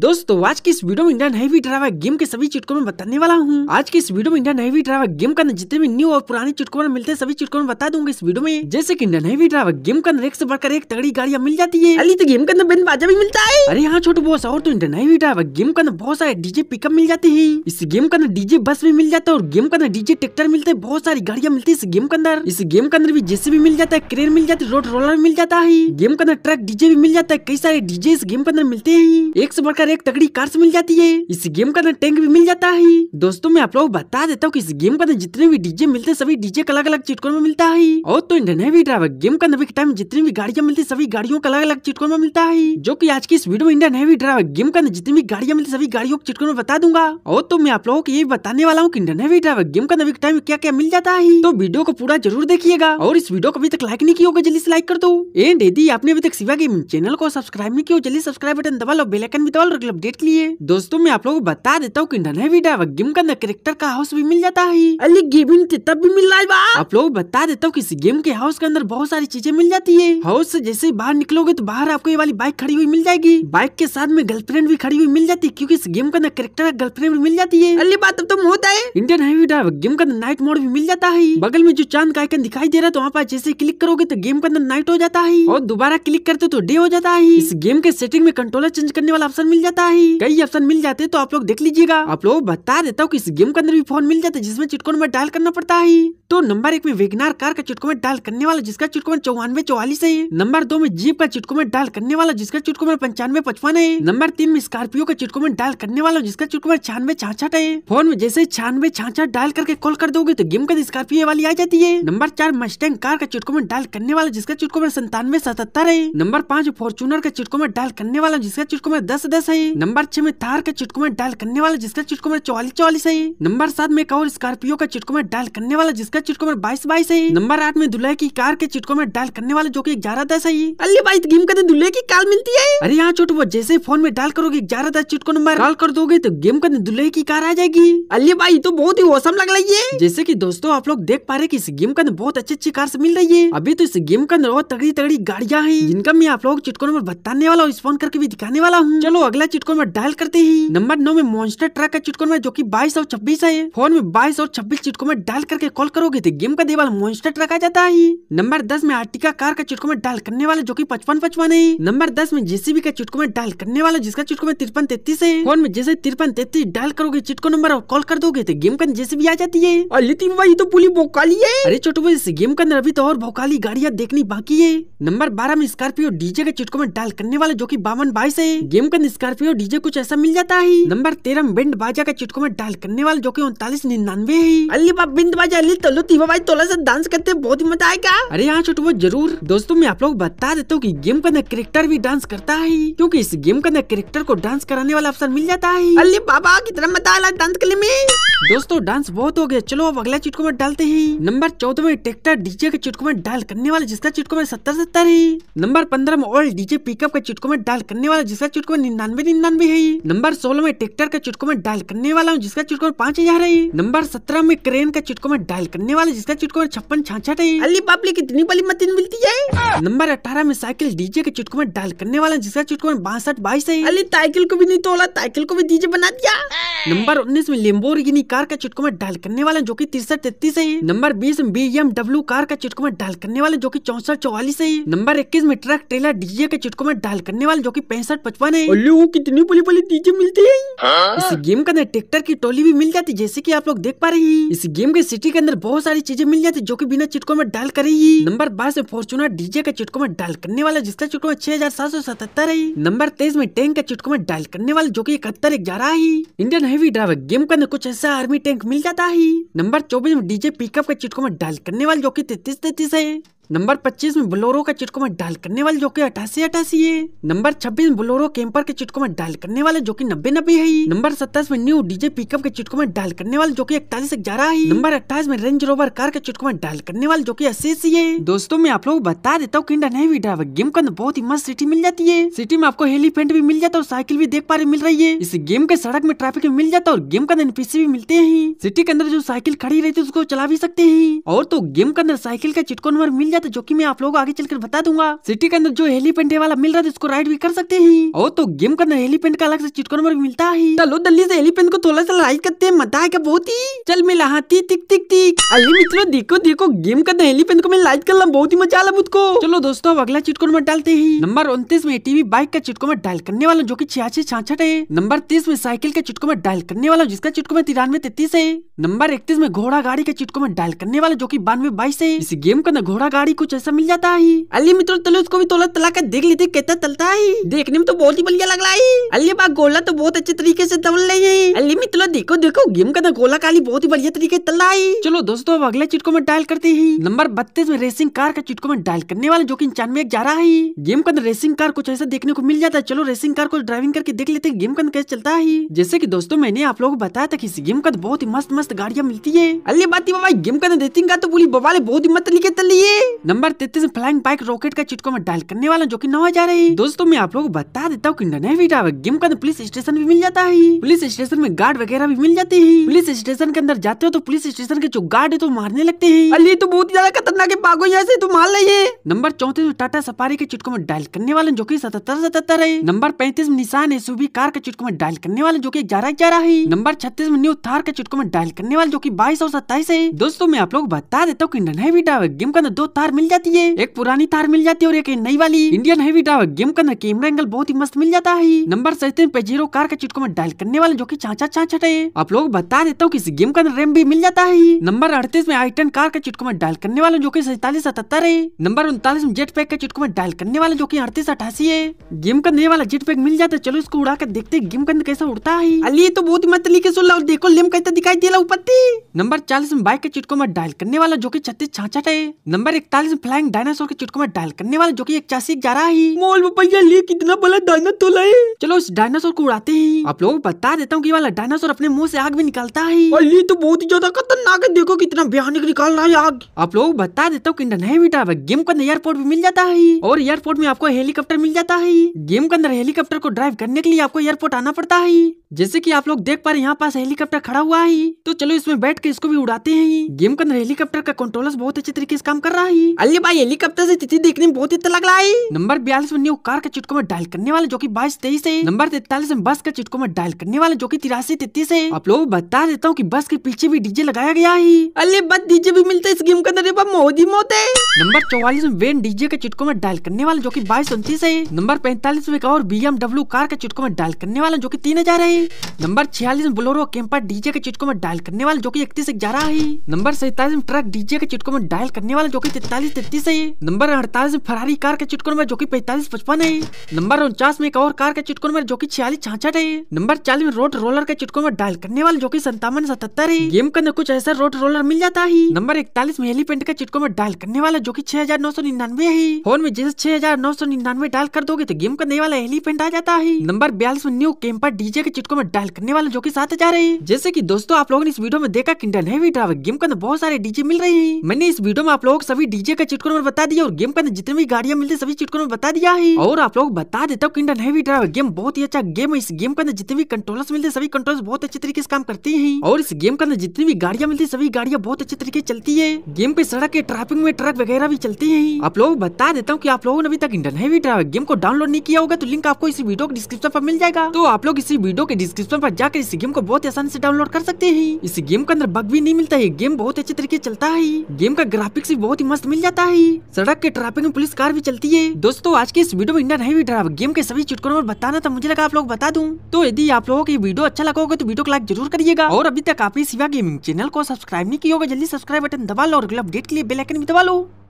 दोस्तों आज की इस वीडियो में इंडियन हैवी ड्राइवर गेम के सभी चुटकों में बताने वाला हूँ आज की इस वीडियो में इंडियन हैवी ड्राइवर गेम का जितने भी न्यू और पुराने चुटकों में मिलते हैं सभी चुटकों में बता दूंगा इस वीडियो में जैसे कि इंडियन हैवी ड्राइवर गेम का एक से बढ़कर एक तगड़ी गाड़िया मिल जाती है अली तो गेम के अंदर बैंड बाजा भी मिलता है अरे यहाँ छोटे बॉस और तो इंडियन हैवी ड्राइवर गेम का बहुत सारे डीजे पिकअप मिल जाते हैं इस गेम के अंदर डीजे बस भी मिल जाता है और गेम के अंदर डीजे ट्रैक्टर मिलते हैं बहुत सारी गाड़िया मिलती है इस गेम के अंदर इस गेम के अंदर भी जेसी भी मिल जाता है क्रेन मिल जाती है रोड रोलर मिल जाता है गेम के अंदर ट्रक डीजे भी मिल जाता है कई सारे डीजे इस गेम के अंदर मिलते हैं एक से बढ़कर अंदर एक तगड़ी कार्स मिल जाती है इस गेम का अंदर टैंक भी मिल जाता है दोस्तों मैं आप लोग बता देता हूँ की इस गेम का अंदर जितने भी डीजे मिलते हैं सभी डीजे का अलग अलग चिटकोन में मिलता है और तो इंडियन ड्राइवर गेम का अंदर टाइम जितनी भी गाड़ियाँ मिलती सभी गाड़ियों का अलग अलग चिटकोन में मिलता है जो की आज की इस वीडियो में इंडियन हैवी ड्राइवर गेम का अंदर जितनी भी गाड़ियाँ मिलती सभी गाड़ियों को चिटकोन में बता दूंगा और तो मैं आप लोगों को ये बताने वाला हूँ की इंडियन हैवी ड्राइवर गेम का अंदर टाइम क्या क्या मिल जाता है तो वीडियो को पूरा जरूर देखिएगा और इस वीडियो को अभी तक लाइक नहीं किया जल्दी से लाइक कर दो एंड यदि आपने अभी तक सिवा गेम चैनल को सब्सक्राइब नहीं किया जल्दी सब्सक्राइब बटन दबा लो बेलाइकन भी दबा इंस्टॉल और अपडेट के लिए दोस्तों मैं आप लोगों को बता देता हूँ की डनवीडा गेम के अंदर करेक्टर का हाउस भी मिल जाता है अली गेमिंग तब भी मिल रहा है आप लोग बता देता हूँ किसी गेम के हाउस के अंदर बहुत सारी चीजें मिल जाती है हाउस ऐसी जैसे बाहर निकलोगे तो बाहर आपको ये वाली बाइक खड़ी हुई मिल जाएगी बाइक के साथ में गर्लफ्रेंड भी खड़ी हुई मिल जाती है क्यूँकी इस गेम का अंदर करेक्टर गर्लफ्रेंड भी मिल जाती है अली बात तो होता है इंडियन हैवी ड्राइव गेम का नाइट मोड भी मिल जाता है बगल में जो चांद का आइकन दिखाई दे रहा है तो वहाँ पर जैसे क्लिक करोगे तो गेम का अंदर नाइट हो जाता है और दोबारा क्लिक करते तो डे हो जाता है इस गेम के सेटिंग में कंट्रोलर चेंज करने वाला ऑप्शन मिल जाता है कई ऑप्शन मिल जाते तो आप लोग देख लीजिएगा आप लोग बता देता हूँ इस गेम के अंदर भी फोन मिल जाता है जिसमें चिटकोन में डायल करना पड़ता है तो नंबर एक में वेगनार कार का चिटको में डायल करने वाला जिसका में चौवानवे चौवालीस है नंबर दो में जीप का चिटको में डायल करने वाला जिसका चिटको में पंचानवे पचपन है नंबर तीन में स्कॉर्पियो का चिटको में डायल करने वाला जिसका चिटको में छियानवे छाछठ है फोन में जैसे छियानवे छाछठ डायल करके कॉल कर दोगे तो गेम का स्कॉर्पियो वाली आ जाती है नंबर चार मस्टैंग कार का चिटको में डायल करने वाला जिसका चिटको में संतानवे सतहत्तर है नंबर पाँच फॉर्चूनर का चिटको में डायल करने वाला जिसका चिटको में दस दस सही नंबर छह में थार का चिटको में डायल करने वाला जिसका चिटको में चौवालीस चौवालीस सही नंबर सात में कौर स्कॉर्पियो का चिटको में डायल करने वाला जिसका चिटको में बाईस बाईस सही नंबर आठ में दुल्हे की कार के चिटको में डायल करने वाला जो की ग्यारह दस सही अली बाई गेम का तो दुल्हे की कार मिलती है अरे यहाँ छोटू जैसे फोन में डायल करोगे ग्यारह दस चिटको नंबर कॉल कर दोगे तो गेम का दुल्हे की कार आ जाएगी अली बाई तो बहुत ही औसम लग रही है जैसे की दोस्तों आप लोग देख पा रहे की इस गेम का अंदर बहुत अच्छी अच्छी कार मिल रही है अभी तो इस गेम के अंदर बहुत तगड़ी तगड़ी गाड़िया है जिनका मैं आप लोग चिटको नंबर बताने वाला और स्पॉन करके भी दिखाने वाला हूँ चलो अगर अगला चिटकोन में डायल करते ही नंबर नौ में मॉन्स्टर ट्रक का चिटकोन में जो कि बाईस और छब्बीस है फोन में बाईस और छब्बीस चिटकों में डायल करके कॉल करोगे तो गेम का देवाल मॉन्स्टर ट्रक आ जाता है नंबर दस में आर्टिका कार का चिटकों में डायल करने वाला जो की पचपन पचपन है नंबर दस में जेसीबी का चिटकों में डायल करने वाला जिसका चिटकों में तिरपन तैतीस है फोन में जैसे तिरपन तैतीस डायल करोगे चिटको नंबर और कॉल कर दोगे तो गेम का जेसीबी आ जाती है और लेती भाई तो पूरी भोकाली है अरे छोटू इस गेम के अंदर अभी तो और भोकाली गाड़ियाँ देखनी बाकी है नंबर बारह में स्कॉर्पियो डीजे के चिटकों में डायल करने वाला जो की बावन बाईस है गेम का स्कॉर्पियो डीजे कुछ ऐसा मिल जाता है नंबर तेरह बिंद बाजा का चिटको में डाल करने वाले जो की उनतालीस निन्यानवे है अली बाप बिंद बाजा अली तलो तीवा भाई तोला ऐसी डांस करते बहुत ही मजा आएगा अरे यहाँ छोटू जरूर दोस्तों मैं आप लोग बता देता हूँ की गेम का करेक्टर भी डांस करता है क्यूँकी इस गेम का करेक्टर को डांस कराने वाला अवसर मिल जाता है अली बाबा कितना मजा आला डांस करने में दोस्तों डांस बहुत हो गया चलो अब अगला चिटको में डालते हैं नंबर चौदह में ट्रैक्टर डीजे के चिटको में डाल करने वाला जिसका चिटको में सत्तर सत्तर है नंबर पंद्रह में ओल्ड डीजे पिकअप का चिटको में डाल करने वाला जिसका चिटको में निन्यानवे नब्बे भी है नंबर सोलह में ट्रैक्टर के चुटको में डायल करने वाला हूँ जिसका चुटको में हजार है नंबर सत्रह में क्रेन का चुटको में डायल करने वाला जिसका चुटको में छप्पन छाछठ है अली पब्लिक इतनी बड़ी मतीन मिलती है नंबर अठारह में साइकिल डीजे के चुटको में डायल करने वाला जिसका चुटको में बासठ बाईस है अली साइकिल को भी नहीं तोला साइकिल को भी डीजे बना दिया नंबर उन्नीस में लेम्बोर कार का चुटको में डायल करने वाला जो की तिरसठ तैतीस है नंबर बीस में बी एम डब्ल्यू कार का चुटको में डायल करने वाला जो की चौसठ चौवालीस है नंबर इक्कीस में ट्रक ट्रेलर डीजे के चुटको में डायल करने वाला जो की पैंसठ पचपन है कितनी कितने बड़ी बड़े डीजे मिलते हैं हाँ? इस गेम के अंदर ट्रैक्टर की टोली भी मिल जाती जैसे कि आप लोग देख पा रहे हैं इस गेम के सिटी के अंदर बहुत सारी चीजें मिल जाती जो कि बिना चिटको में डाल करेगी नंबर बारह में फॉर्चुनर डीजे का चिटको में डाल करने वाला जिसका चिटको में छह हजार सात सौ सतहत्तर है नंबर तेईस में टैंक का चिटको में डाल करने वाला जो की इकहत्तर ग्यारह है इंडियन हैवी ड्राइवर गेम के अंदर कुछ ऐसा आर्मी टैंक मिल जाता है नंबर चौबीस में डीजे पिकअप का चिटको में डाल करने वाला जो की तैतीस तैतीस है नंबर 25 में बुलोरो का चिटको में डायल करने वाले जो कि अठासी अठासी है नंबर 26 में बोलोरो कैंपर के चिटको में डायल करने वाले जो कि नब्बे नब्बे है नंबर 27 में न्यू डीजे पिकअप के चिटको में डायल करने वाले जो कि इकतालीस ग्यारह है नंबर 28 में रेंज रोवर कार के चिटको में डायल करने वाले जो की अस्सी अस्सी है दोस्तों मैं आप लोग बता देता हूँ किंडा नहीं ड्राइवर गेम के अंदर बहुत ही मस्त सिटी मिल जाती है सिटी में आपको हेलीपेंट भी मिल जाता है और साइकिल भी देख पा रही मिल रही है इस गेम के सड़क में ट्रैफिक मिल जाता है और गेम के अंदर एनपीसी भी मिलते हैं सिटी के अंदर जो साइकिल खड़ी रहती है उसको चला भी सकते हैं और तो गेम के अंदर साइकिल का चिटको नंबर मिल जाता तो जो की मैं आप लोग आगे चलकर बता दूंगा सिटी के अंदर जो हेलीपेंट वाला मिल रहा था उसको राइड भी कर सकते हैं और तो गेम के अंदर हेलीपेंट का अलग से चिटको नंबर मिलता है चलो दल्ली से हेलीपेंट को थोड़ा सा राइड करते हैं मजा आएगा बहुत ही चल मैं लहाती टिक टिक टिक अरे मित्रों देखो देखो गेम का अंदर हेलीपेंट को मैं राइड कर रहा बहुत ही मजा आला मुझको चलो दोस्तों अब अगला चिटको नंबर डालते है नंबर उनतीस में टीवी बाइक का चिटको में डायल करने वाला जो की छियासी छाछठ है नंबर तीस में साइकिल का चिटको में डायल करने वाला जिसका चिटको में तिरानवे तैतीस है नंबर इकतीस में घोड़ा गाड़ी के चिटको में डायल करने वाला जो की बानवे बाईस है इस गेम का अंदर घोड़ा गाड़ी गाड़ी कुछ ऐसा मिल जाता है अल्ली मित्र चलो उसको भी तोला तला कर देख लेते कैसा चलता है देखने में तो बहुत ही बढ़िया लग रहा है अल्ली बाग गोला तो बहुत अच्छे तरीके से दबल रही है अल्ली मित्र देखो देखो गेम का तो गोला काली बहुत ही बढ़िया तरीके चल रहा है चलो दोस्तों अब अगले चिटको में डायल करते हैं नंबर बत्तीस में रेसिंग कार का चिटको में डायल करने वाले जो की इंचानवे जा रहा है गेम का रेसिंग तो कार कुछ ऐसा देखने को मिल जाता है चलो रेसिंग कार को ड्राइविंग करके देख लेते हैं गेम का तो कैसे चलता है जैसे की दोस्तों मैंने आप लोगों को बताया था कि इस गेम का बहुत ही मस्त मस्त गाड़ियाँ मिलती है अल्ली बात बाबा गेम का रेसिंग कार तो पूरी बवाले बहुत ही मत तरीके चल रही है नंबर तैतीस फ्लाइंग बाइक रॉकेट का चिटको में डायल करने वाला जो की नवा जा है दोस्तों मैं आप लोगों को बता देता हूँ की ननेवीटा गेम का पुलिस स्टेशन भी मिल जाता है पुलिस स्टेशन में गार्ड वगैरह भी मिल जाती है पुलिस स्टेशन के अंदर जाते हो तो पुलिस स्टेशन के जो गार्ड है तो मारने लगते है अरे तो बहुत ज्यादा खतरनाक है बागो यहाँ ऐसी तो मार रही नंबर चौतीस में टाटा सफारी के चिटको में डायल करने वाले जो की सतहत्तर सतहत्तर है नंबर पैंतीस में निशान एस कार के चिटको में डायल करने वाले जो की ग्यारह ग्यारह है नंबर छत्तीस में न्यू थार के चिटको में डायल करने वाले जो की बाईस और सत्ताईस है दोस्तों मैं आप लोग बता देता हूँ की ननेवीटा गेम का दो थार तार मिल जाती है एक पुरानी तार मिल जाती है और एक नई वाली इंडियन हैवी डावर गेम का कैमरा एंगल बहुत ही मस्त मिल जाता है नंबर सैतीन पे जीरो कार का चिटको में डायल करने वाले जो की चाचा चाचा है आप लोग बता देता हूँ किसी गेम का रेम भी मिल जाता है नंबर अड़तीस में टेन कार का चिटको में डायल करने वाले जो की सैतालीस सतहत्तर है नंबर उनतालीस में जेट पैक का चिटको में डायल करने वाले जो की अड़तीस अठासी है गेम का नए वाला जेट पैक मिल जाता है चलो इसको उड़ा कर देखते गेम का कैसा उड़ता है अली तो बहुत मत लिखे सुन और देखो लेम कैसे दिखाई दे रहा ऊपर नंबर चालीस में बाइक के चिटको में डायल करने वाला जो की छत्तीस छाछ है नंबर इकतालीस में फ्लाइंग डायनासोर के चुटकों में डायल करने वाला जो कि एक चासी जा रहा है मोल भैया लिए कितना बड़ा डायना तो लाए चलो इस डायनासोर को उड़ाते हैं आप लोग बता देता हूँ की वाला डायनासोर अपने मुँह से आग भी निकालता है और ये तो बहुत ही ज्यादा खतरनाक है देखो कितना भयानक निकाल रहा है आग आप लोग बता देता हूँ की नहीं बेटा गेम के अंदर एयरपोर्ट भी मिल जाता है और एयरपोर्ट में आपको हेलीकॉप्टर मिल जाता है गेम के अंदर हेलीकॉप्टर को ड्राइव करने के लिए आपको एयरपोर्ट आना पड़ता है जैसे कि आप लोग देख पा रहे यहाँ पास हेलीकॉप्टर खड़ा हुआ है तो चलो इसमें बैठ के इसको भी उड़ाते हैं गेम के अंदर हेलीकॉप्टर का कंट्रोलर बहुत अच्छे तरीके से काम कर रहा है आई अल्ले भाई हेलीकॉप्टर से तिथि देखने में बहुत इतना लग रहा है नंबर बयालीस में न्यू कार का चिटको में डायल करने वाले जो की बाईस तेईस है नंबर तैतालीस में बस का चिटको में डायल करने वाले जो की तिरासी तेतीस है आप लोग बता देता हूँ की बस के पीछे भी डीजे लगाया गया है अल्ले बस डीजे भी मिलता है इस गेम के अंदर मोदी मोत है नंबर चौवालीस में वेन डीजे के चिटको में डायल करने वाले जो की बाईस उन्तीस है नंबर पैंतालीस में और एमडब्ल्यू कार के चिटको में डायल करने वाला जो की तीन हजार है नंबर छियालीस में बोलोरो कैंपर डीजे के चिटको में डायल करने वाला जो की इकतीस ग्यारह है नंबर सैतालीस में ट्रक डीजे के चिटको में डायल करने वाला जो की इकतालीस तैतीस है नंबर अड़तालीस में फरारी कार के चुटकुल में जो की पैंतालीस पचपन है नंबर उनचास में एक और कार के चुटकुल में जो की छियालीस छाछठ है नंबर चालीस में रोड रोलर के चुटकुल में डायल करने वाले जो की संतावन सतहत्तर है गेम के अंदर कुछ ऐसा रोड रोलर मिल जाता है नंबर इकतालीस में हेलीपेंट के चुटकुल में डायल करने वाला जो की छह हजार नौ सौ निन्यानवे है फोन में जैसे छह हजार नौ सौ निन्यानवे डायल कर दोगे तो गेम करने वाला हेलीपेंट आ जाता है नंबर बयालीस में न्यू पर डीजे के चुटकुल में डायल करने वाला जो की सात हजार है जैसे की दोस्तों आप लोगों ने इस वीडियो में देखा किंडल है गेम बहुत सारे डीजे मिल रहे हैं मैंने इस वीडियो में आप लोग सभी डीजे का चिटकोन नंबर बता दिया और गेम के अंदर जितने भी गाड़ियां मिलती सभी चिटकोन में बता दिया है और आप लोग बता देता हूँ इंडन हैवी ड्राइवर गेम बहुत ही अच्छा गेम है इस गेम के अंदर जितने भी कंट्रोलर्स मिलते सभी कंट्रोल बहुत अच्छे तरीके से काम करते हैं और इस गेम के अंदर जितनी भी गाड़ियां मिलती सभी गाड़ियां बहुत अच्छे तरीके चलती है गेम पे सड़क के ट्रैफिक में ट्रक वगैरह भी चलते हैं आप लोग बता देता हूँ की आप लोगों ने अभी तक इंडन हैवी ड्राइवर गेम को डाउनलोड नहीं किया होगा तो लिंक आपको इस वीडियो के डिस्क्रिप्शन पर मिल जाएगा तो आप लोग इसी वीडियो के डिस्क्रिप्शन पर जाकर इस गेम को बहुत आसानी से डाउनलोड कर सकते हैं इस गेम के अंदर बग भी नहीं मिलता है गेम बहुत अच्छे तरीके चलता है गेम का ग्राफिक्स भी बहुत ही मस्त मिल जाता है सड़क के ट्रैफिक में पुलिस कार भी चलती है दोस्तों आज के इस वीडियो में इंडियन हैवी ड्राइव गेम के सभी चुटकुलों और बताना तो मुझे लगा आप लोग बता दूं तो यदि आप लोगों की वीडियो अच्छा लगा होगा तो वीडियो को लाइक जरूर करिएगा और अभी तक आप सिवा गेमिंग चैनल को सब्सक्राइब नहीं किया होगा जल्दी सब्सक्राइब बटन दबा लो और अपडेट के लिए बेलाइकन भी दबा लो